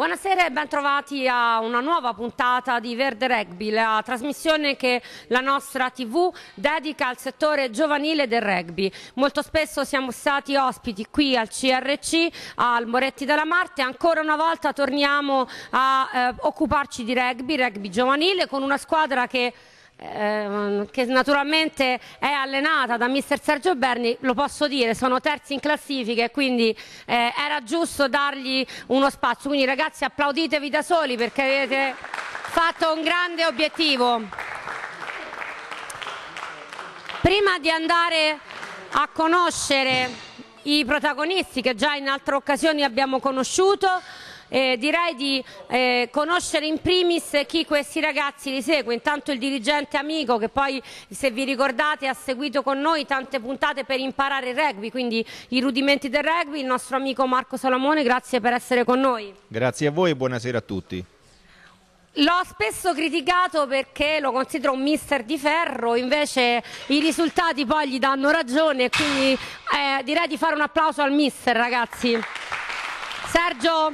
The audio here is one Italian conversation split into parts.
Buonasera e ben trovati a una nuova puntata di Verde Rugby, la trasmissione che la nostra TV dedica al settore giovanile del rugby. Molto spesso siamo stati ospiti qui al CRC, al Moretti della Marte, ancora una volta torniamo a eh, occuparci di rugby, rugby giovanile, con una squadra che Ehm, che naturalmente è allenata da mister Sergio Berni, lo posso dire, sono terzi in classifica e quindi eh, era giusto dargli uno spazio. Quindi ragazzi applauditevi da soli perché avete fatto un grande obiettivo. Prima di andare a conoscere i protagonisti che già in altre occasioni abbiamo conosciuto, eh, direi di eh, conoscere in primis chi questi ragazzi li segue, intanto il dirigente amico che poi se vi ricordate ha seguito con noi tante puntate per imparare il rugby, quindi i rudimenti del rugby, il nostro amico Marco Salamone, grazie per essere con noi. Grazie a voi e buonasera a tutti. L'ho spesso criticato perché lo considero un mister di ferro, invece i risultati poi gli danno ragione quindi eh, direi di fare un applauso al mister ragazzi. Sergio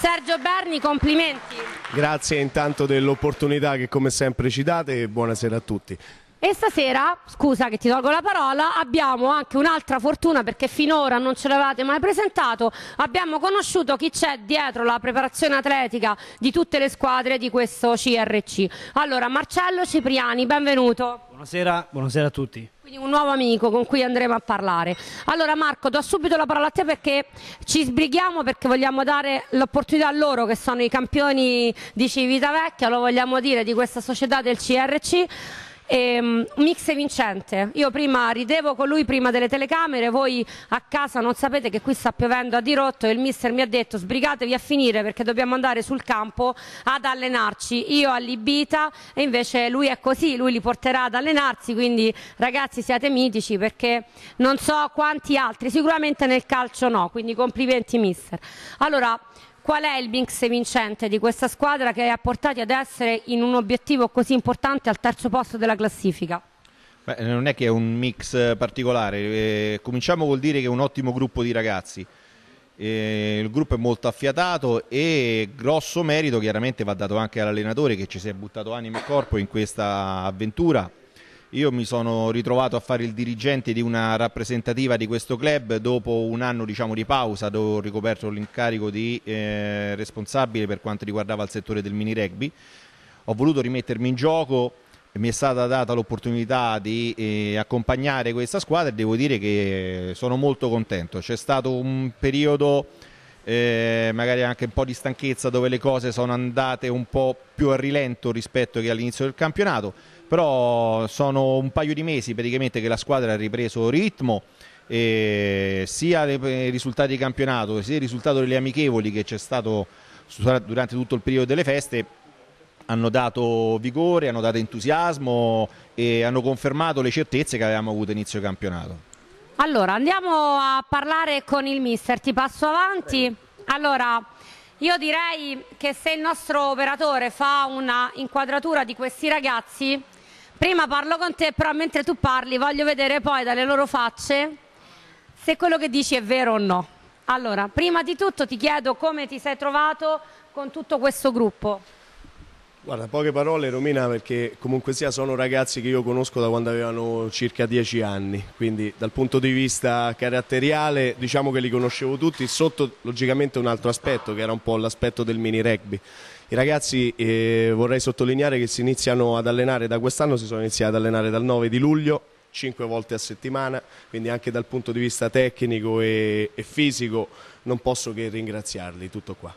Sergio Berni, complimenti. Grazie intanto dell'opportunità che come sempre ci date e buonasera a tutti. E stasera, scusa che ti tolgo la parola, abbiamo anche un'altra fortuna perché finora non ce l'avete mai presentato. Abbiamo conosciuto chi c'è dietro la preparazione atletica di tutte le squadre di questo CRC. Allora, Marcello Cipriani, benvenuto. Buonasera, buonasera, a tutti. Quindi un nuovo amico con cui andremo a parlare. Allora Marco, do subito la parola a te perché ci sbrighiamo perché vogliamo dare l'opportunità a loro che sono i campioni di Civitavecchia, lo vogliamo dire, di questa società del CRC Ehm, e, mix vincente. Io prima ridevo con lui prima delle telecamere, voi a casa non sapete che qui sta piovendo a dirotto e il mister mi ha detto sbrigatevi a finire perché dobbiamo andare sul campo ad allenarci. Io allibita e invece lui è così, lui li porterà ad allenarsi, quindi ragazzi siate mitici perché non so quanti altri, sicuramente nel calcio no, quindi complimenti mister. Allora, Qual è il mix vincente di questa squadra che ha portati ad essere in un obiettivo così importante al terzo posto della classifica? Beh, non è che è un mix particolare, eh, cominciamo vuol dire che è un ottimo gruppo di ragazzi. Eh, il gruppo è molto affiatato e grosso merito chiaramente va dato anche all'allenatore che ci si è buttato animo e corpo in questa avventura io mi sono ritrovato a fare il dirigente di una rappresentativa di questo club dopo un anno diciamo, di pausa dove ho ricoperto l'incarico di eh, responsabile per quanto riguardava il settore del mini rugby. Ho voluto rimettermi in gioco, mi è stata data l'opportunità di eh, accompagnare questa squadra e devo dire che sono molto contento. C'è stato un periodo eh, magari anche un po' di stanchezza dove le cose sono andate un po' più a rilento rispetto che all'inizio del campionato però sono un paio di mesi praticamente che la squadra ha ripreso ritmo e sia i risultati di campionato sia il risultato delle amichevoli che c'è stato durante tutto il periodo delle feste hanno dato vigore, hanno dato entusiasmo e hanno confermato le certezze che avevamo avuto inizio campionato. Allora, andiamo a parlare con il mister, ti passo avanti. Allora, io direi che se il nostro operatore fa una inquadratura di questi ragazzi, prima parlo con te, però mentre tu parli voglio vedere poi dalle loro facce se quello che dici è vero o no. Allora, prima di tutto ti chiedo come ti sei trovato con tutto questo gruppo. Guarda, poche parole Romina perché comunque sia sono ragazzi che io conosco da quando avevano circa dieci anni, quindi dal punto di vista caratteriale diciamo che li conoscevo tutti, sotto logicamente un altro aspetto che era un po' l'aspetto del mini rugby. I ragazzi eh, vorrei sottolineare che si iniziano ad allenare da quest'anno, si sono iniziati ad allenare dal 9 di luglio 5 volte a settimana, quindi anche dal punto di vista tecnico e, e fisico non posso che ringraziarli, tutto qua.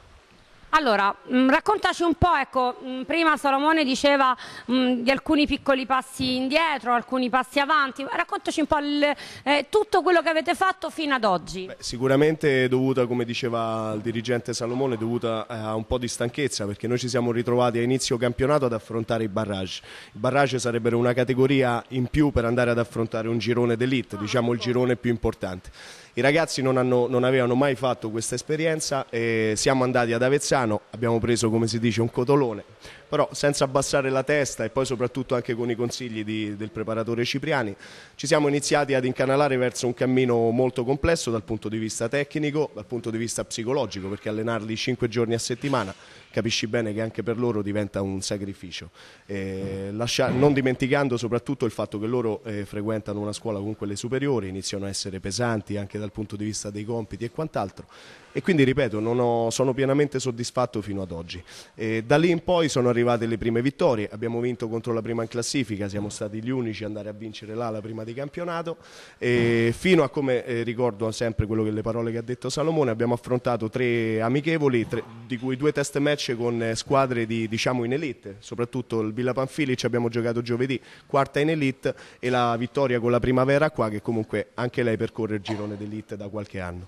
Allora, mh, mm, raccontaci un po', ecco, mh, mm, prima Salomone diceva mh, mm, di alcuni piccoli passi indietro, alcuni passi avanti, raccontaci un po' il, eh, tutto quello che avete fatto fino ad oggi. Beh, sicuramente è dovuta, come diceva il dirigente Salomone, dovuta eh, a un po' di stanchezza, perché noi ci siamo ritrovati a inizio campionato ad affrontare i barrage. I barrage sarebbero una categoria in più per andare ad affrontare un girone d'elite, diciamo il girone più importante. I ragazzi non, hanno, non avevano mai fatto questa esperienza e siamo andati ad Avezzano, abbiamo preso come si dice un cotolone, però senza abbassare la testa e poi soprattutto anche con i consigli di, del preparatore Cipriani ci siamo iniziati ad incanalare verso un cammino molto complesso dal punto di vista tecnico, dal punto di vista psicologico perché allenarli 5 giorni a settimana capisci bene che anche per loro diventa un sacrificio, eh, lascia, non dimenticando soprattutto il fatto che loro eh, frequentano una scuola comunque le superiori, iniziano a essere pesanti anche da dal punto di vista dei compiti e quant'altro. E quindi ripeto, ho, sono pienamente soddisfatto fino ad oggi. E da lì in poi sono arrivate le prime vittorie, abbiamo vinto contro la prima in classifica, siamo stati gli unici ad andare a vincere là la prima di campionato, e fino a come eh, ricordo sempre quello che le parole che ha detto Salomone, abbiamo affrontato tre amichevoli, tre, di cui due test match con eh, squadre di, diciamo in elite, soprattutto il Villa Panfili ci abbiamo giocato giovedì, quarta in elite e la vittoria con la primavera qua che comunque anche lei percorre il girone degli dell'Elite da qualche anno.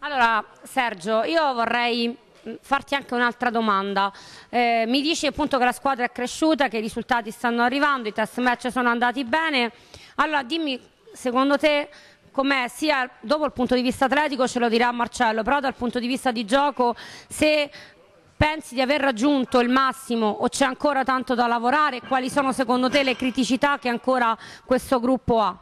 Allora Sergio, io vorrei mm, farti anche un'altra domanda. Eh, mi dici appunto che la squadra è cresciuta, che i risultati stanno arrivando, i test match sono andati bene. Allora dimmi, secondo te, com'è sia dopo il punto di vista atletico, ce lo dirà Marcello, però dal punto di vista di gioco, se pensi di aver raggiunto il massimo o c'è ancora tanto da lavorare, quali sono secondo te le criticità che ancora questo gruppo ha?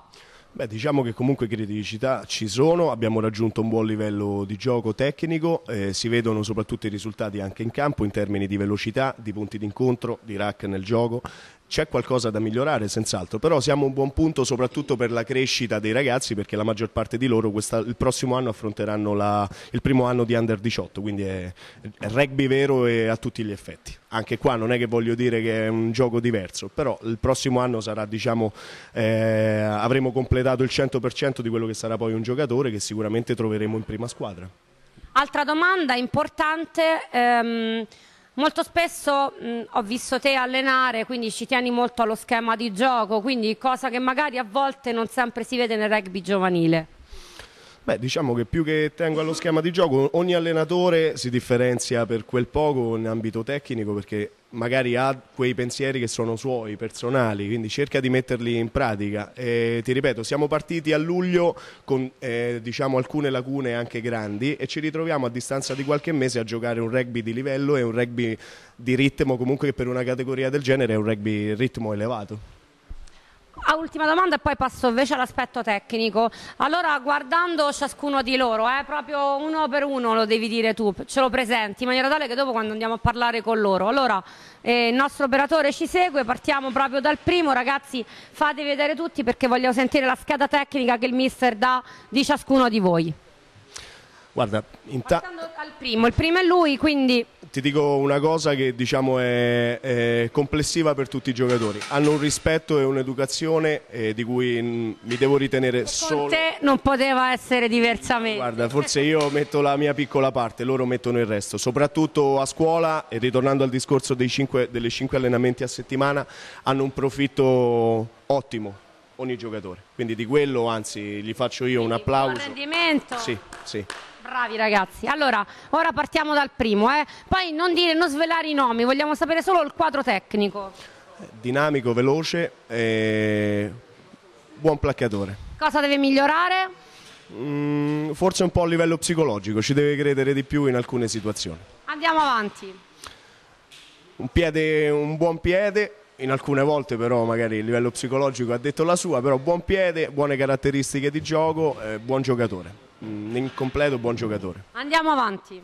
Beh, diciamo che comunque criticità ci sono, abbiamo raggiunto un buon livello di gioco tecnico, eh, si vedono soprattutto i risultati anche in campo in termini di velocità, di punti d'incontro, di rack nel gioco, c'è qualcosa da migliorare senz'altro, però siamo a un buon punto soprattutto per la crescita dei ragazzi perché la maggior parte di loro questa, il prossimo anno affronteranno la, il primo anno di under 18, quindi è, è, rugby vero e a tutti gli effetti. Anche qua non è che voglio dire che è un gioco diverso, però il prossimo anno sarà, diciamo, eh, avremo completato il 100% di quello che sarà poi un giocatore che sicuramente troveremo in prima squadra. Altra domanda importante. Ehm... Molto spesso mh, mm, ho visto te allenare, quindi ci tieni molto allo schema di gioco, quindi cosa che magari a volte non sempre si vede nel rugby giovanile. Beh, diciamo che più che tengo allo schema di gioco, ogni allenatore si differenzia per quel poco in ambito tecnico perché magari ha quei pensieri che sono suoi, personali, quindi cerca di metterli in pratica. E, ti ripeto, siamo partiti a luglio con eh, diciamo, alcune lacune anche grandi e ci ritroviamo a distanza di qualche mese a giocare un rugby di livello e un rugby di ritmo comunque che per una categoria del genere è un rugby ritmo elevato. Ah, ultima domanda e poi passo invece all'aspetto tecnico. Allora, guardando ciascuno di loro, eh, proprio uno per uno lo devi dire tu, ce lo presenti in maniera tale che dopo quando andiamo a parlare con loro. Allora, eh, il nostro operatore ci segue, partiamo proprio dal primo. Ragazzi, fate vedere tutti perché voglio sentire la scheda tecnica che il mister dà di ciascuno di voi. Guarda, intanto... al primo, il primo è lui, quindi... Ti dico una cosa che diciamo è, è complessiva per tutti i giocatori. Hanno un rispetto e un'educazione eh, di cui mm, mi devo ritenere e solo... Con te non poteva essere diversamente. Guarda, forse io metto la mia piccola parte, loro mettono il resto. Soprattutto a scuola, e ritornando al discorso dei cinque, delle 5 allenamenti a settimana, hanno un profitto ottimo ogni giocatore. Quindi di quello, anzi, gli faccio io Quindi un applauso. Un rendimento. Sì, sì bravi ragazzi. Allora, ora partiamo dal primo, eh. poi non dire, non svelare i nomi, vogliamo sapere solo il quadro tecnico. Dinamico, veloce e buon placcatore. Cosa deve migliorare? Mm, forse un po' a livello psicologico, ci deve credere di più in alcune situazioni. Andiamo avanti. Un, piede, un buon piede, in alcune volte però magari a livello psicologico ha detto la sua, però buon piede, buone caratteristiche di gioco, eh, buon giocatore un mm, incompleto buon giocatore. Andiamo avanti.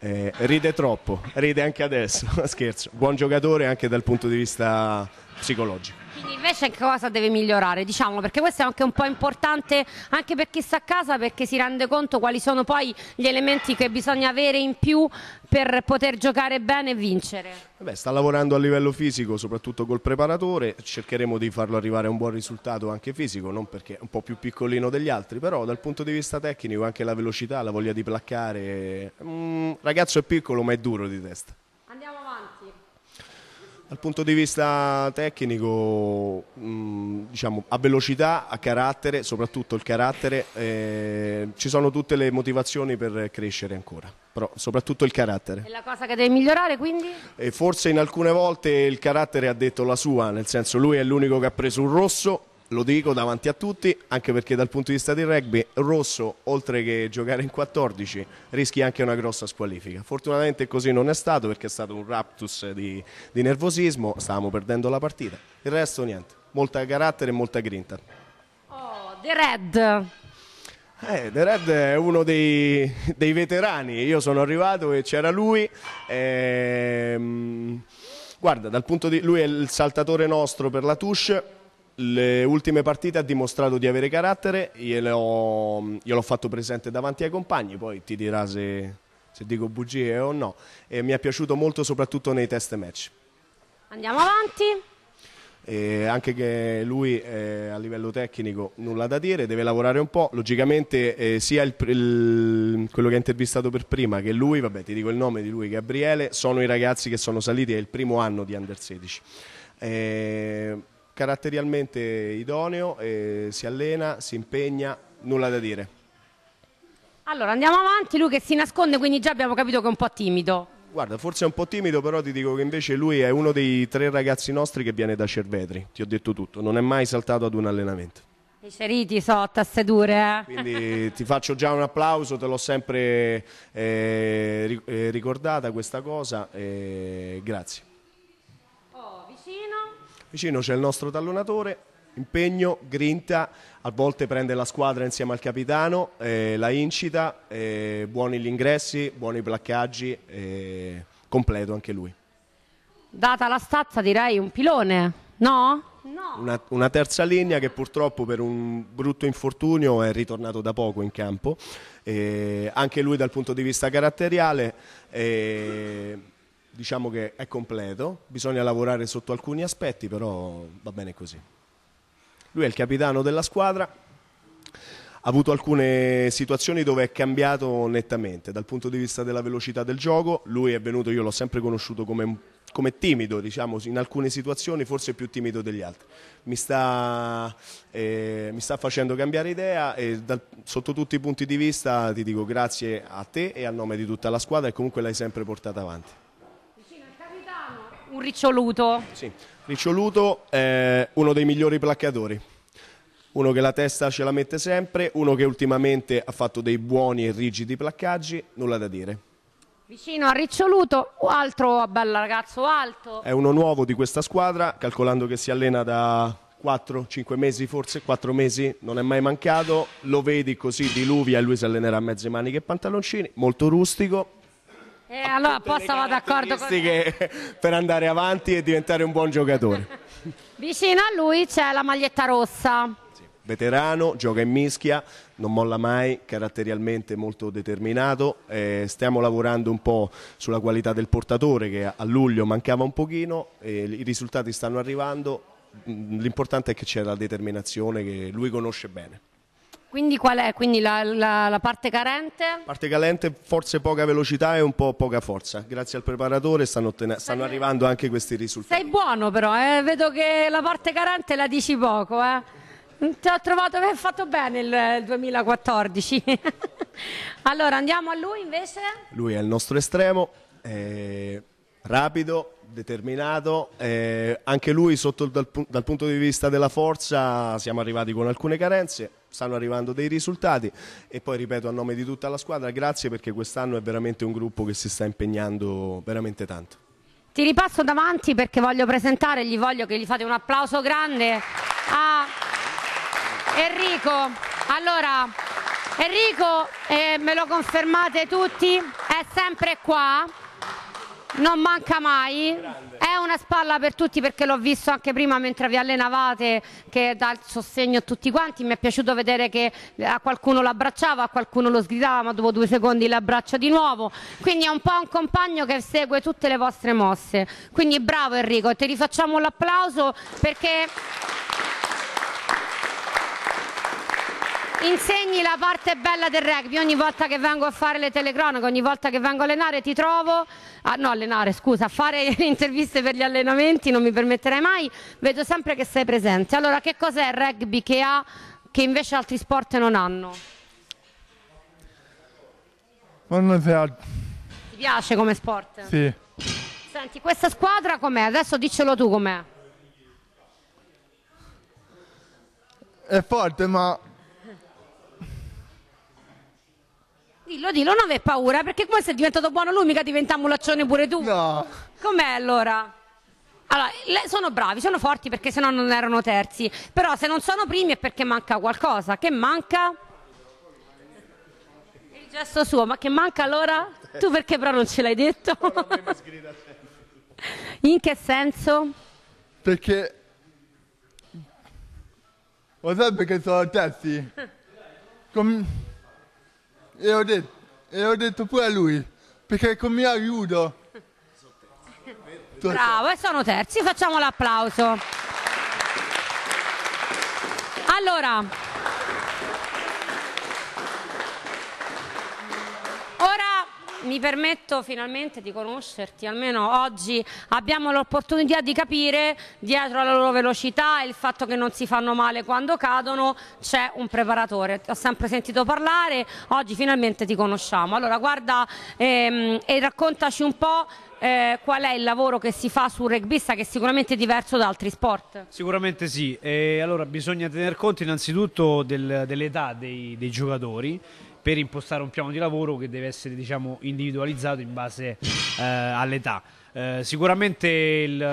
Eh, ride troppo, ride anche adesso, scherzo. Buon giocatore anche dal punto di vista psicologico. Quindi invece che cosa deve migliorare? Diciamo, perché questo è anche un po' importante anche per chi sta a casa perché si rende conto quali sono poi gli elementi che bisogna avere in più per poter giocare bene e vincere. Beh, sta lavorando a livello fisico, soprattutto col preparatore, cercheremo di farlo arrivare a un buon risultato anche fisico, non perché è un po' più piccolino degli altri, però dal punto di vista tecnico anche la velocità, la voglia di placcare, un mm, ragazzo è piccolo ma è duro di testa. Dal punto di vista tecnico, mm, diciamo, a velocità, a carattere, soprattutto il carattere, eh, ci sono tutte le motivazioni per crescere ancora, però soprattutto il carattere. E la cosa che deve migliorare quindi? E forse in alcune volte il carattere ha detto la sua, nel senso lui è l'unico che ha preso un rosso lo dico davanti a tutti, anche perché dal punto di vista del rugby, Rosso, oltre che giocare in 14, rischi anche una grossa squalifica. Fortunatamente così non è stato perché è stato un raptus di, di nervosismo, stavamo perdendo la partita. Il resto niente, molta carattere e molta grinta. Oh, The Red! Eh, The Red è uno dei, dei veterani, io sono arrivato e c'era lui. Ehm, guarda, dal punto di lui è il saltatore nostro per la touche le ultime partite ha dimostrato di avere carattere, gliel'ho, gliel'ho fatto presente davanti ai compagni, poi ti dirà se, se dico bugie o no. E mi è piaciuto molto soprattutto nei test match. Andiamo avanti. E anche che lui eh, a livello tecnico nulla da dire, deve lavorare un po'. Logicamente eh, sia il, il, quello che ha intervistato per prima che lui, vabbè ti dico il nome di lui, Gabriele, sono i ragazzi che sono saliti, è il primo anno di Under 16. Eh, caratterialmente idoneo, eh, si allena, si impegna, nulla da dire. Allora andiamo avanti, lui che si nasconde, quindi già abbiamo capito che è un po' timido. Guarda, forse è un po' timido, però ti dico che invece lui è uno dei tre ragazzi nostri che viene da Cervetri, ti ho detto tutto, non è mai saltato ad un allenamento. I ceriti so, tasse dure. Eh? Quindi ti faccio già un applauso, te l'ho sempre eh, eh ricordata questa cosa, eh, grazie. Vicino c'è il nostro tallonatore, impegno, grinta, a volte prende la squadra insieme al capitano, eh, la incita, eh, buoni gli ingressi, buoni i placcaggi, eh, completo anche lui. Data la stazza direi un pilone, no? no. Una, una, terza linea che purtroppo per un brutto infortunio è ritornato da poco in campo, eh, anche lui dal punto di vista caratteriale eh, diciamo che è completo, bisogna lavorare sotto alcuni aspetti, però va bene così. Lui è il capitano della squadra, ha avuto alcune situazioni dove è cambiato nettamente dal punto di vista della velocità del gioco, lui è venuto, io l'ho sempre conosciuto come, come timido, diciamo, in alcune situazioni forse più timido degli altri. Mi sta, eh, mi sta facendo cambiare idea e dal, sotto tutti i punti di vista ti dico grazie a te e a nome di tutta la squadra e comunque l'hai sempre portata avanti un riccioluto. Sì, riccioluto è uno dei migliori placcatori. Uno che la testa ce la mette sempre, uno che ultimamente ha fatto dei buoni e rigidi placcaggi, nulla da dire. Vicino a Riccioluto, un altro ah, bel ragazzo alto. È uno nuovo di questa squadra, calcolando che si allena da 4-5 mesi forse, 4 mesi, non è mai mancato, lo vedi così diluvia e lui si allenerà a mezze maniche e pantaloncini, molto rustico, e eh, allora apposta vado d'accordo con te. Per andare avanti e diventare un buon giocatore. Vicino a lui c'è la maglietta rossa. Veterano, gioca in mischia, non molla mai, caratterialmente molto determinato. Eh, stiamo lavorando un po' sulla qualità del portatore che a luglio mancava un pochino, eh, i risultati stanno arrivando. Mm, l'importante è che c'è la determinazione che lui conosce bene. Quindi qual è Quindi la, la, la, parte carente? Parte carente, forse poca velocità e un po' poca forza. Grazie al preparatore stanno, ottene- stanno arrivando anche questi risultati. Sei buono però, eh? vedo che la parte carente la dici poco. Eh? Mm, ti ho trovato, hai fatto bene il, il 2014. allora andiamo a lui invece. Lui è il nostro estremo, eh, rapido, determinato, eh, anche lui sotto, dal, dal punto di vista della forza siamo arrivati con alcune carenze stanno arrivando dei risultati e poi ripeto a nome di tutta la squadra grazie perché quest'anno è veramente un gruppo che si sta impegnando veramente tanto. Ti ripasso davanti perché voglio presentare, gli voglio che gli fate un applauso grande a Enrico. Allora, Enrico, eh, me lo confermate tutti, è sempre qua non manca mai, è una spalla per tutti perché l'ho visto anche prima mentre vi allenavate che dà il sostegno a tutti quanti, mi è piaciuto vedere che a qualcuno l'abbracciava, a qualcuno lo sgridava ma dopo due secondi l'abbraccia di nuovo, quindi è un po' un compagno che segue tutte le vostre mosse, quindi bravo Enrico, ti rifacciamo l'applauso perché insegni la parte bella del rugby. Ogni volta che vengo a fare le telecronache, ogni volta che vengo a allenare, ti trovo. A, no, allenare, scusa, a fare le interviste per gli allenamenti, non mi permetterai mai. Vedo sempre che sei presente. Allora, che cos'è il rugby che ha che invece altri sport non hanno? Buonasera. Ti piace come sport? Sì. Senti, questa squadra com'è? Adesso diccelo tu com'è. È forte, ma Dillo, dillo, non aver paura, perché come sei diventato buono lui, mica diventa mulaccione pure tu. No. Com'è allora? Allora, sono bravi, sono forti perché sennò non erano terzi. Però se non sono primi è perché manca qualcosa. Che manca? Il gesto suo, ma che manca allora? Tu perché però non ce l'hai detto? In che senso? Perché... Lo sai perché sono terzi? Com... Io ho detto e ho detto pure a lui, perché con mio aiuto. Bravo, e sono terzi, facciamo l'applauso. Allora, mi permetto finalmente di conoscerti, almeno oggi abbiamo l'opportunità di capire dietro alla loro velocità e il fatto che non si fanno male quando cadono c'è un preparatore. Ti ho sempre sentito parlare, oggi finalmente ti conosciamo. Allora guarda ehm, e raccontaci un po' Eh, qual è il lavoro che si fa sul rugbista che è sicuramente diverso da altri sport? Sicuramente sì, eh, allora bisogna tener conto innanzitutto del, dell'età dei, dei, giocatori per impostare un piano di lavoro che deve essere diciamo, individualizzato in base eh, all'età. Eh, sicuramente il, eh,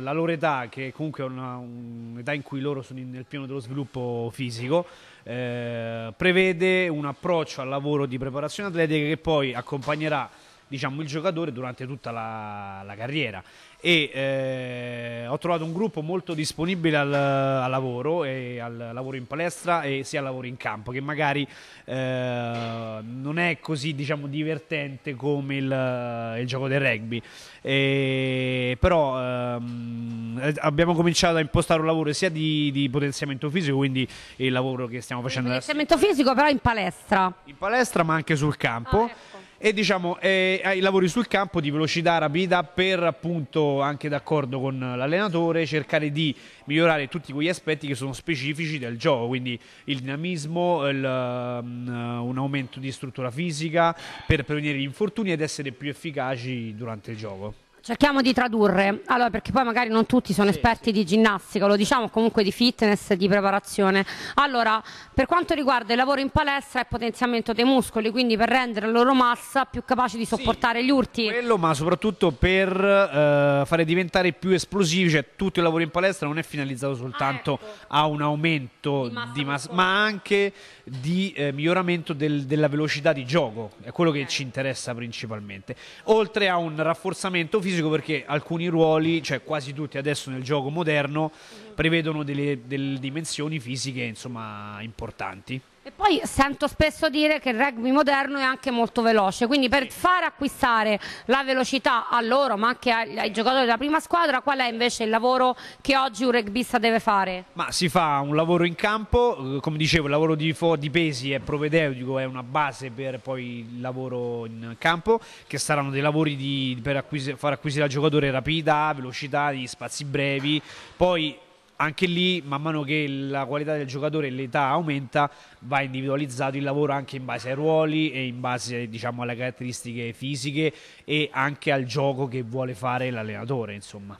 la loro età, che comunque è una, un'età in cui loro sono in, nel pieno dello sviluppo fisico, eh, prevede un approccio al lavoro di preparazione atletica che poi accompagnerà diciamo, il giocatore durante tutta la, la carriera e eh, ho trovato un gruppo molto disponibile al, al lavoro e al lavoro in palestra e sia al lavoro in campo che magari eh, non è così diciamo, divertente come il, il, gioco del rugby e, però ehm, eh, abbiamo cominciato a impostare un lavoro sia di, di, potenziamento fisico quindi il lavoro che stiamo facendo il potenziamento adesso. fisico però in palestra in palestra ma anche sul campo ah, ecco e diciamo eh, ai lavori sul campo di velocità, rapidità per appunto anche d'accordo con l'allenatore cercare di migliorare tutti quegli aspetti che sono specifici del gioco, quindi il dinamismo, il, um, un aumento di struttura fisica per prevenire gli infortuni ed essere più efficaci durante il gioco. Cerchiamo di tradurre, allora, perché poi magari non tutti sono esperti di ginnastica, lo diciamo comunque di fitness, di preparazione. Allora, per quanto riguarda il lavoro in palestra è potenziamento dei muscoli, quindi per rendere la loro massa più capace di sopportare gli urti. Quello, ma soprattutto per eh, fare diventare più esplosivi, cioè tutto il lavoro in palestra non è finalizzato soltanto Ah, ecco. a un aumento Di massa di massa, ma anche di eh, miglioramento del- della velocità di gioco, è quello che ci interessa principalmente, oltre a un rafforzamento fisico fisico perché alcuni ruoli, cioè quasi tutti adesso nel gioco moderno, mhm. prevedono delle, delle dimensioni fisiche insomma importanti. E poi sento spesso dire che il rugby moderno è anche molto veloce, quindi per far acquistare la velocità a loro, ma anche ai, ai giocatori della prima squadra, qual è invece il lavoro che oggi un rugbista deve fare? Ma si fa un lavoro in campo, eh, come dicevo, il lavoro di, di pesi è propedeutico, è una base per poi il lavoro in campo, che saranno dei lavori di, per acquisire, far acquisire al giocatore rapidità, velocità, gli spazi brevi, poi anche lì, man mano che la qualità del giocatore e l'età aumenta, va individualizzato il lavoro anche in base ai ruoli e in base diciamo, alle caratteristiche fisiche e anche al gioco che vuole fare l'allenatore. Insomma.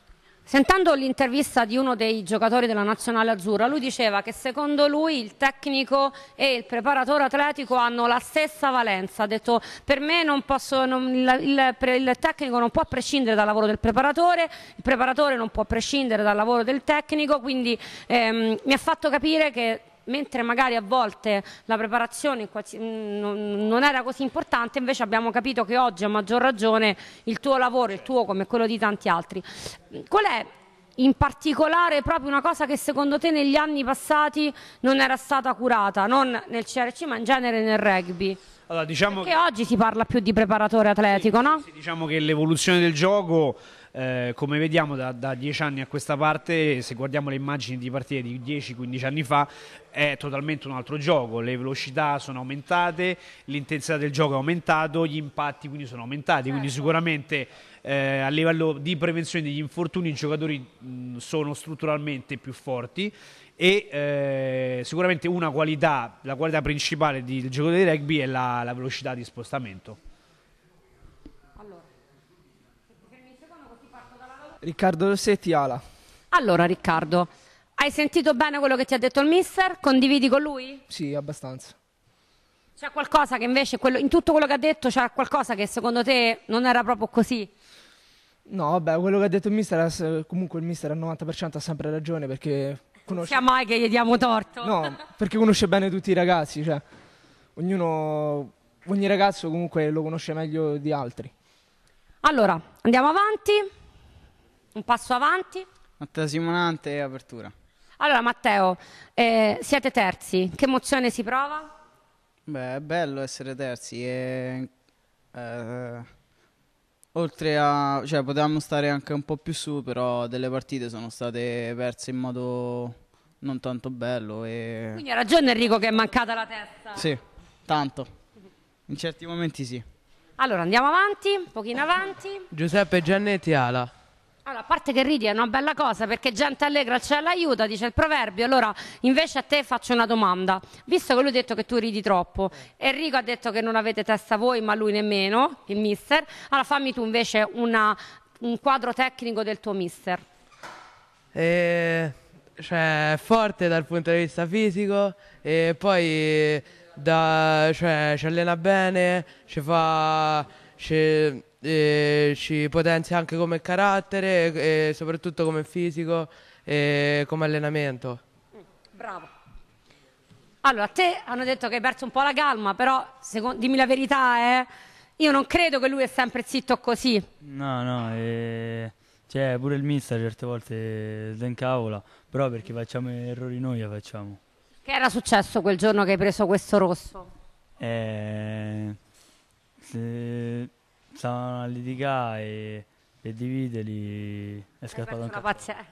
Sentendo l'intervista di uno dei giocatori della Nazionale Azzurra, lui diceva che secondo lui il tecnico e il preparatore atletico hanno la stessa valenza. Ha detto per me posso, non, il, il, il, tecnico non può prescindere dal lavoro del preparatore, il preparatore non può prescindere dal lavoro del tecnico, quindi ehm, mi ha fatto capire che mentre magari a volte la preparazione mm, non era così importante, invece abbiamo capito che oggi a maggior ragione il tuo lavoro, il tuo come quello di tanti altri. Qual è in particolare proprio una cosa che secondo te negli anni passati non era stata curata, non nel CRC ma in genere nel rugby? Allora, diciamo che... oggi si parla più di preparatore atletico, sì, no? Sì, diciamo che l'evoluzione del gioco, eh, come vediamo da, da, dieci anni a questa parte, se guardiamo le immagini di partite di 10-15 anni fa, è totalmente un altro gioco. Le velocità sono aumentate, l'intensità del gioco è aumentata, gli impatti quindi sono aumentati, certo. quindi sicuramente... Eh, a livello di prevenzione degli infortuni i giocatori mh, sono strutturalmente più forti e eh, sicuramente una qualità, la qualità principale del gioco di rugby è la, la velocità di spostamento. Allora. Riccardo Rossetti, Ala. Allora Riccardo, hai sentito bene quello che ti ha detto il mister? Condividi con lui? Sì, abbastanza. C'è qualcosa che invece, quello, in tutto quello che ha detto, c'è qualcosa che secondo te non era proprio così? No, vabbè, quello che ha detto il mister, comunque il mister al 90% ha sempre ragione perché conosce... Sia mai che gli diamo torto. No, perché conosce bene tutti i ragazzi, cioè, ognuno, ogni ragazzo comunque lo conosce meglio di altri. Allora, andiamo avanti, un passo avanti. Matteo Simonante apertura. Allora Matteo, eh, siete terzi, che emozione si prova? Beh, è bello essere terzi e... Eh, Oltre a, cioè, potevamo stare anche un po' più su, però delle partite sono state perse in modo non tanto bello. E... Quindi ha ragione Enrico che è mancata la testa. Sì, tanto. In certi momenti sì. Allora andiamo avanti, un pochino avanti. Giuseppe Giannetti Ala. Allora, a parte che ridi è una bella cosa perché gente allegra c'è l'aiuta, dice il proverbio. Allora, invece a te faccio una domanda. Visto che lui ha detto che tu ridi troppo, Enrico ha detto che non avete testa voi, ma lui nemmeno, il mister. Allora fammi tu invece una, un quadro tecnico del tuo mister. Eh, cioè, è forte dal punto di vista fisico e poi eh, da, cioè, ci allena bene, ci fa... Ci eh, ci potenzia anche come carattere e eh, soprattutto come fisico e come allenamento. Bravo. Allora, a te hanno detto che hai perso un po' la calma, però secondo, dimmi la verità, eh, io non credo che lui è sempre zitto così. No, no, eh, cioè pure il mister certe volte lo incavola, però perché facciamo errori noi la facciamo. Che era successo quel giorno che hai preso questo rosso? Eh... Se stavano a litigare e divideli è scappato anche cazzo. Eh.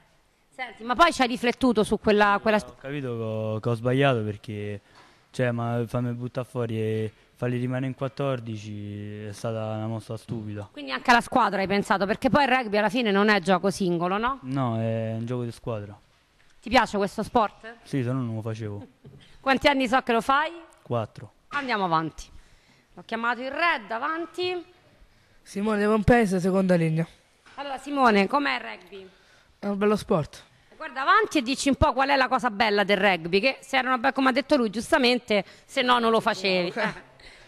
Senti, ma poi ci hai riflettuto su quella... quella... Ho capito che ho, che ho sbagliato perché, cioè, ma fammi buttare fuori e farli rimanere in 14 è stata una mossa stupida. Quindi anche alla squadra hai pensato, perché poi il rugby alla fine non è gioco singolo, no? No, è un gioco di squadra. Ti piace questo sport? Sì, se no non lo facevo. Quanti anni so che lo fai? Quattro. Andiamo avanti. L'ho chiamato il Red, avanti. Simone De Pompese, seconda linea. Allora Simone, com'è il rugby? È un bello sport. Guarda avanti e dici un po' qual è la cosa bella del rugby, che se era una bella, come ha detto lui, giustamente, se no non lo facevi. Okay.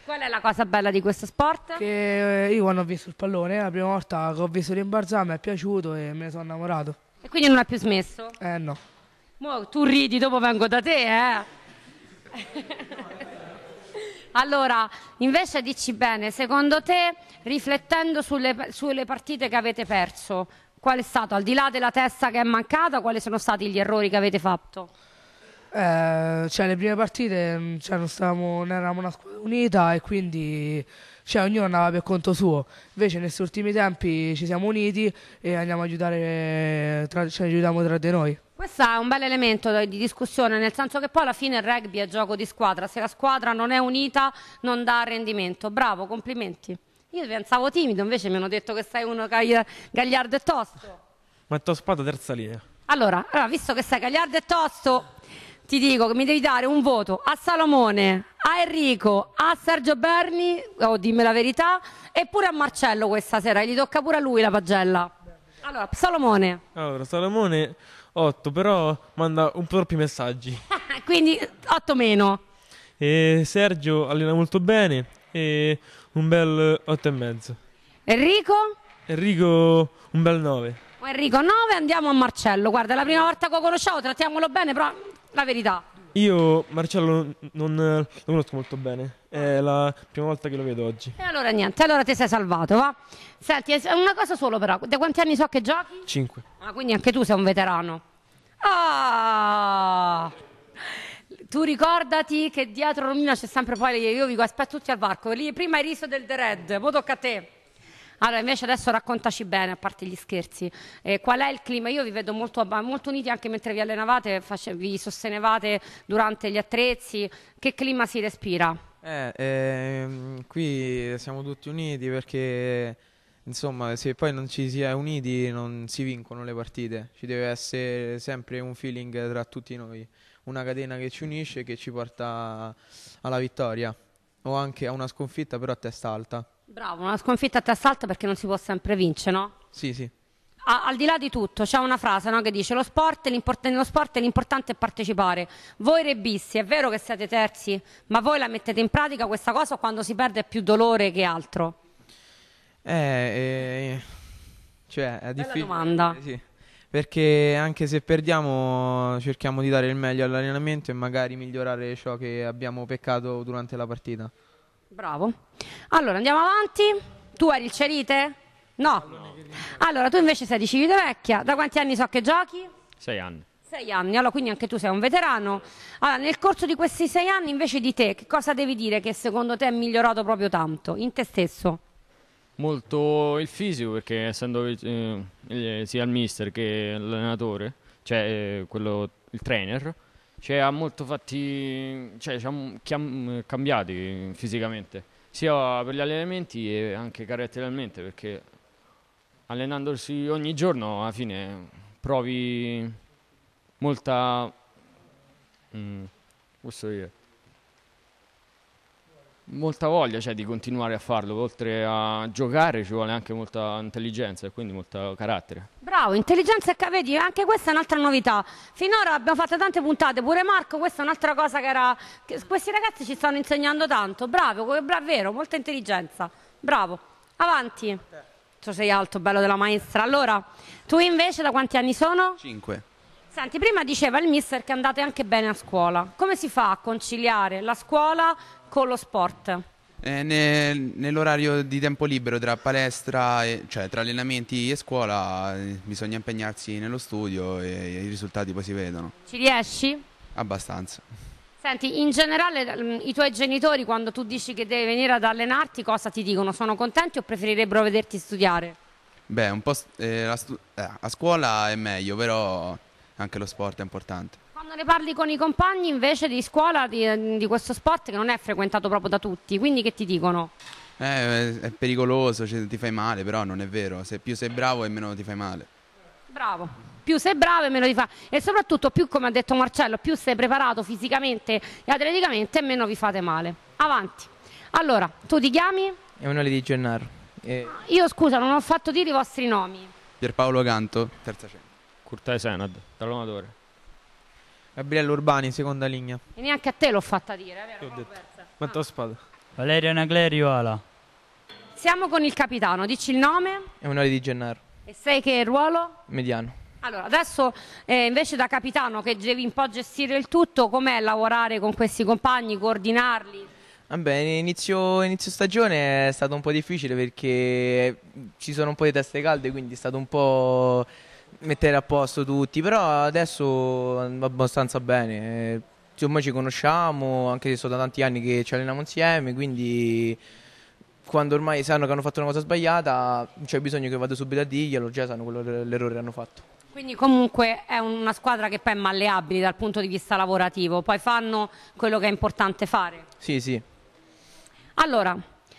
Qual è la cosa bella di questo sport? Che eh, io quando ho visto il pallone, la prima volta che ho visto l'imbarzà mi è piaciuto e me ne sono innamorato. E quindi non l'ha più smesso? Eh no. Mo, tu ridi, dopo vengo da te, eh. Allora, invece dici bene, secondo te, riflettendo sulle, sulle partite che avete perso, qual è stato, al di là della testa che è mancata, quali sono stati gli errori che avete fatto? Eh, cioè, le prime partite mm, cioè, non, stavamo, non, eravamo una squadra unita e quindi cioè, ognuno andava per conto suo. Invece, negli ultimi tempi ci siamo uniti e andiamo a aiutare, tra, cioè, ci aiutiamo tra di noi. Questo è un bel elemento di discussione, nel senso che poi alla fine il rugby è gioco di squadra, se la squadra non è unita non dà rendimento. Bravo, complimenti. Io pensavo timido, invece mi hanno detto che sei uno gagliardo e tosto. Ma è tospato terza linea. Allora, allora, visto che sei gagliardo e tosto, ti dico che mi devi dare un voto a Salomone, a Enrico, a Sergio Berni, oh, dimmi la verità, e pure a Marcello questa sera, gli tocca pure a lui la pagella. Allora, Salomone. Allora, Salomone 8, però manda un po' troppi messaggi. Quindi 8 meno. E Sergio allena molto bene e un bel 8,5. Enrico? Enrico un bel 9. Enrico 9, andiamo a Marcello. Guarda, è la prima volta che lo conosciamo, trattiamolo bene, però la verità. Io Marcello non lo conosco molto bene, è la prima volta che lo vedo oggi. E allora niente, allora ti sei salvato, va? Senti, una cosa solo però, da quanti anni so che giochi? Cinque. Ah, quindi anche tu sei un veterano. Ah! Tu ricordati che dietro Romina c'è sempre poi, io vi aspetto tutti al varco, lì prima hai riso del The Red, poi tocca a te. Allora, invece adesso raccontaci bene, a parte gli scherzi, eh, qual è il clima? Io vi vedo molto, molto uniti anche mentre vi allenavate, vi sostenevate durante gli attrezzi. Che clima si respira? Eh, ehm, qui siamo tutti uniti perché insomma, se poi non ci si è uniti non si vincono le partite, ci deve essere sempre un feeling tra tutti noi, una catena che ci unisce e che ci porta alla vittoria o anche a una sconfitta però a testa alta. Bravo, una sconfitta a testa alta perché non si può sempre vincere, no? Sì, sì. Ah, al di là di tutto, c'è una frase no, che dice lo sport, nello sport l'importante è partecipare. Voi rebissi, è vero che siete terzi, ma voi la mettete in pratica questa cosa quando si perde più dolore che altro? Eh, eh cioè, è difficile. Bella domanda. Eh, sì perché anche se perdiamo cerchiamo di dare il meglio all'allenamento e magari migliorare ciò che abbiamo peccato durante la partita. Bravo. Allora andiamo avanti. Tu eri il Cerite? No. Allora tu invece sei di Civite Vecchia. Da quanti anni so che giochi? Sei anni. Sei anni, allora quindi anche tu sei un veterano. Allora, nel corso di questi sei anni invece di te, che cosa devi dire che secondo te è migliorato proprio tanto in te stesso? molto il fisico perché essendo eh, eh, sia il mister che l'allenatore, cioè eh, quello, il trainer, cioè, ha molto fatti, cioè, ci ha mm, cambiati fisicamente, sia per gli allenamenti e anche caratterialmente perché allenandosi ogni giorno alla fine provi molta... Mm, posso dire? molta voglia cioè, di continuare a farlo, oltre a giocare ci vuole anche molta intelligenza e quindi molto carattere. Bravo, intelligenza e vedi, anche questa è un'altra novità. Finora abbiamo fatto tante puntate, pure Marco, questa è un'altra cosa che era... Che questi ragazzi ci stanno insegnando tanto, bravo, bra- vero, molta intelligenza, bravo. Avanti. Tu sei alto, bello della maestra. Allora, tu invece da quanti anni sono? Cinque. Senti, prima diceva il mister che andate anche bene a scuola. Come si fa a conciliare la scuola con lo sport? Eh, ne, nell'orario di tempo libero tra palestra, e, cioè tra allenamenti e scuola, eh, bisogna impegnarsi nello studio e, e i risultati poi si vedono. Ci riesci? Abbastanza. Senti, in generale mm, i tuoi genitori quando tu dici che devi venire ad allenarti cosa ti dicono? Sono contenti o preferirebbero vederti studiare? Beh, un po' eh, a, eh, a scuola è meglio, però anche lo sport è importante. Quando ne parli con i compagni invece di scuola di, di questo sport che non è frequentato proprio da tutti, quindi che ti dicono? Eh, è pericoloso, cioè, ti fai male, però non è vero, se più sei bravo e meno ti fai male. Bravo, più sei bravo e meno ti fa. E soprattutto più, come ha detto Marcello, più sei preparato fisicamente e atleticamente meno vi fate male. Avanti. Allora, tu ti chiami? Emanuele Di Gennaro. E... Io scusa, non ho fatto dire i vostri nomi. Pierpaolo Canto, terza C. Curtai Senad, tallonatore. Gabriele Urbani, seconda linea. E neanche a te l'ho fatta dire, è eh, vero? Matteo ah. Spada. Valerio Naglerio, ala. Siamo con il capitano, dici il nome? Emanuele Di Gennaro. E sei che ruolo? Mediano. Allora, adesso eh, invece da capitano che devi un po' gestire il tutto, com'è lavorare con questi compagni, coordinarli? Vabbè, inizio, inizio, stagione è stato un po' difficile perché ci sono un po' di teste calde, quindi è stato un po' mettere a posto tutti, però adesso va abbastanza bene. Insomma ci conosciamo, anche se sono da tanti anni che ci alleniamo insieme, quindi quando ormai sanno che hanno fatto una cosa sbagliata c'è bisogno che vado subito a dirglielo, già sanno l'errore che hanno fatto. Quindi comunque è una squadra che poi è malleabile dal punto di vista lavorativo, poi fanno quello che è importante fare. Sì, sì. Allora,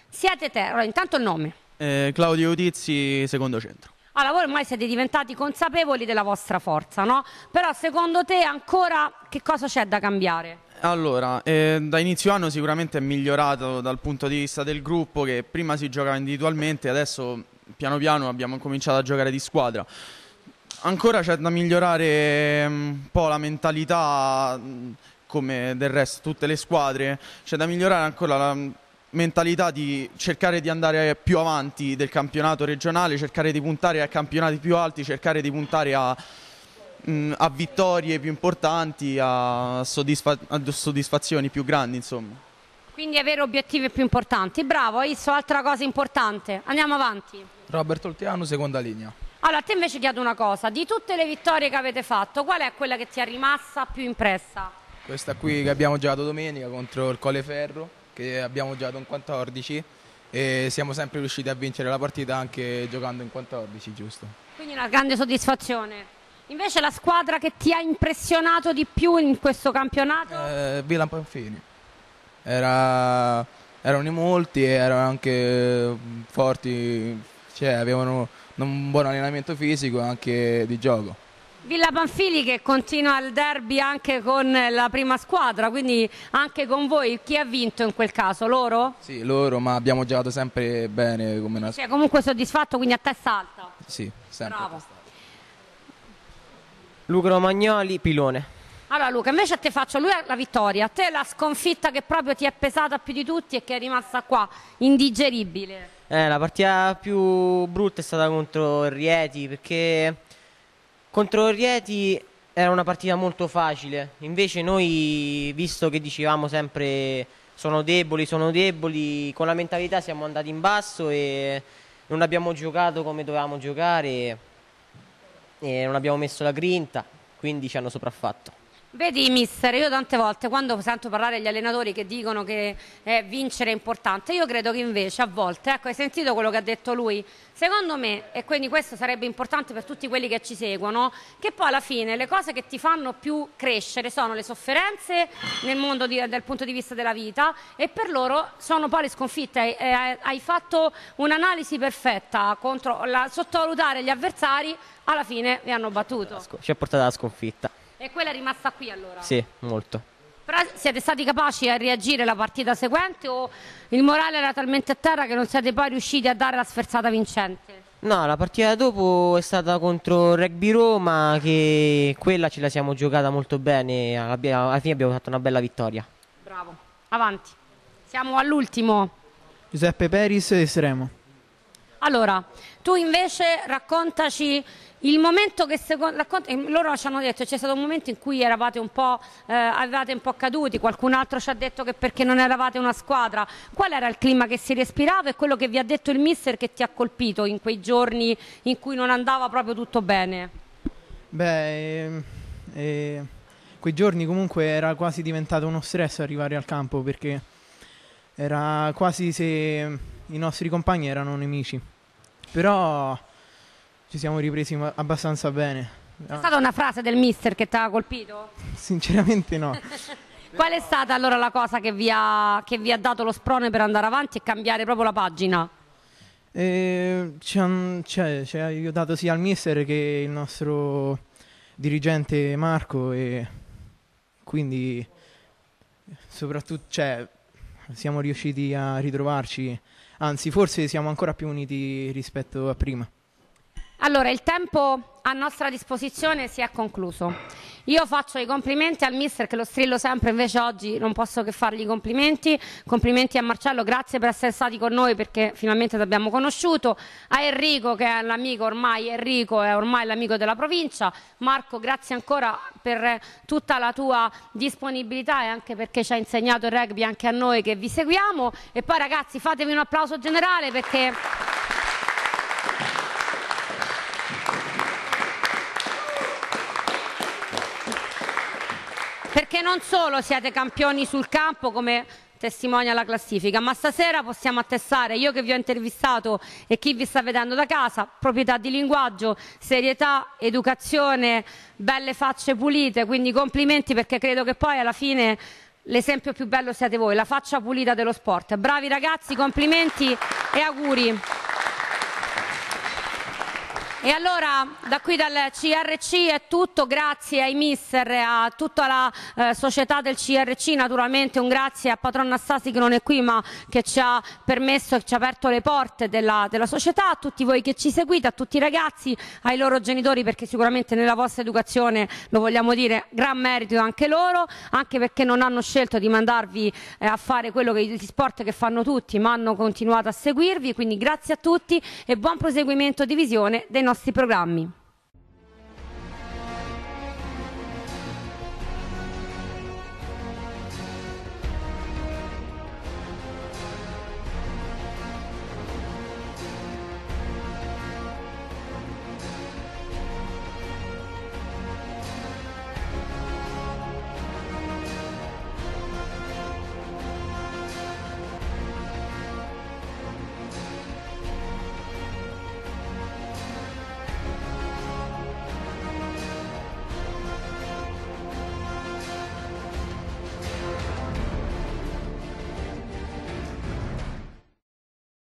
siete te, allora, intanto il nome. Eh, Claudio Utizzi, secondo centro. Allora, voi ormai siete diventati consapevoli della vostra forza, no? Però secondo te ancora che cosa c'è da cambiare? Allora, eh, da inizio anno sicuramente è migliorato dal punto di vista del gruppo che prima si giocava individualmente, adesso piano piano abbiamo cominciato a giocare di squadra. Ancora c'è da migliorare mm, un po' la mentalità, mm, come del resto tutte le squadre, c'è da migliorare ancora la mentalità mentalità di cercare di andare più avanti del campionato regionale, cercare di puntare a campionati più alti, cercare di puntare a, mm, a vittorie più importanti, a, soddisfa a soddisfazioni più grandi insomma. Quindi avere obiettivi più importanti. Bravo, Isso, altra cosa importante. Andiamo avanti. Roberto Oltiano, seconda linea. Allora, a te invece chiedo una cosa. Di tutte le vittorie che avete fatto, qual è quella che ti è rimasta più impressa? Questa qui che abbiamo giocato domenica contro il Coleferro che abbiamo giocato in 14 e siamo sempre riusciti a vincere la partita anche giocando in 14, giusto? Quindi una grande soddisfazione. Invece la squadra che ti ha impressionato di più in questo campionato? Eh, Villa Panfini. Era, erano i molti e erano anche mm, forti, cioè avevano un buon allenamento fisico e anche di gioco. Villa Panfili che continua il derby anche con la prima squadra, quindi anche con voi chi ha vinto in quel caso? Loro? Sì, loro, ma abbiamo giocato sempre bene come una Cioè comunque soddisfatto, quindi a testa alta. Sì, sempre. Bravo. Luca Romagnoli, Pilone. Allora Luca, invece a te faccio lui la vittoria, a te la sconfitta che proprio ti è pesata più di tutti e che è rimasta qua, indigeribile. Eh, la partita più brutta è stata contro Rieti perché contro Rieti era una partita molto facile, invece noi, visto che dicevamo sempre sono deboli, sono deboli, con la mentalità siamo andati in basso e non abbiamo giocato come dovevamo giocare e non abbiamo messo la grinta, quindi ci hanno sopraffatto. Vedi mister, io tante volte quando sento parlare agli allenatori che dicono che eh, vincere è importante, io credo che invece a volte, ecco hai sentito quello che ha detto lui, secondo me, e quindi questo sarebbe importante per tutti quelli che ci seguono, che poi alla fine le cose che ti fanno più crescere sono le sofferenze nel mondo di, dal punto di vista della vita e per loro sono poi le sconfitte, hai, eh, hai fatto un'analisi perfetta contro la, sottovalutare gli avversari, alla fine vi hanno battuto. Ci ha portato alla sconfitta. E quella è rimasta qui allora? Sì, molto. Però siete stati capaci a reagire la partita seguente o il morale era talmente a terra che non siete poi riusciti a dare la sferzata vincente? No, la partita dopo è stata contro Rugby Roma che quella ce la siamo giocata molto bene, alla fine abbiamo fatto una bella vittoria. Bravo, avanti. Siamo all'ultimo. Giuseppe Peris, Estremo. Allora, tu invece raccontaci il momento che secondo loro ci hanno detto che c'è stato un momento in cui eravate un po' eh, un po' caduti, qualcun altro ci ha detto che perché non eravate una squadra. Qual era il clima che si respirava e quello che vi ha detto il mister che ti ha colpito in quei giorni in cui non andava proprio tutto bene? Beh, eh, eh, quei giorni comunque era quasi diventato uno stress arrivare al campo perché era quasi se i nostri compagni erano nemici però ci siamo ripresi abbastanza bene. È stata una frase del mister che ti ha colpito? Sinceramente no. Qual è stata allora la cosa che vi, ha, che vi, ha, dato lo sprone per andare avanti e cambiare proprio la pagina? Eh, ci, ha, cioè, ci cioè, ha aiutato sia il mister che il nostro dirigente Marco e quindi soprattutto cioè, siamo riusciti a ritrovarci Anzi, forse siamo ancora più uniti rispetto a prima. Allora, il tempo a nostra disposizione si è concluso. Io faccio i complimenti al mister che lo strillo sempre, invece oggi non posso che fargli i complimenti. Complimenti a Marcello, grazie per essere stati con noi perché finalmente ti abbiamo conosciuto. A Enrico che è l'amico ormai, Enrico è ormai l'amico della provincia. Marco, grazie ancora per tutta la tua disponibilità e anche perché ci ha insegnato il rugby anche a noi che vi seguiamo. E poi ragazzi fatevi un applauso generale perché... che non solo siete campioni sul campo come testimonia la classifica, ma stasera possiamo attestare, io che vi ho intervistato e chi vi sta vedendo da casa, proprietà di linguaggio, serietà, educazione, belle facce pulite, quindi complimenti perché credo che poi alla fine l'esempio più bello siate voi, la faccia pulita dello sport. Bravi ragazzi, complimenti e auguri. E allora da qui dal CRC è tutto, grazie ai mister, a tutta la eh, società del CRC, naturalmente un grazie a Patronna Stasi che non è qui ma che ci ha permesso e ci ha aperto le porte della, della società, a tutti voi che ci seguite, a tutti i ragazzi, ai loro genitori perché sicuramente nella vostra educazione lo vogliamo dire, gran merito anche loro, anche perché non hanno scelto di mandarvi eh, a fare quello che gli sport che fanno tutti, ma hanno continuato a seguirvi, quindi grazie a tutti e buon proseguimento di visione dei nostri nostri programmi.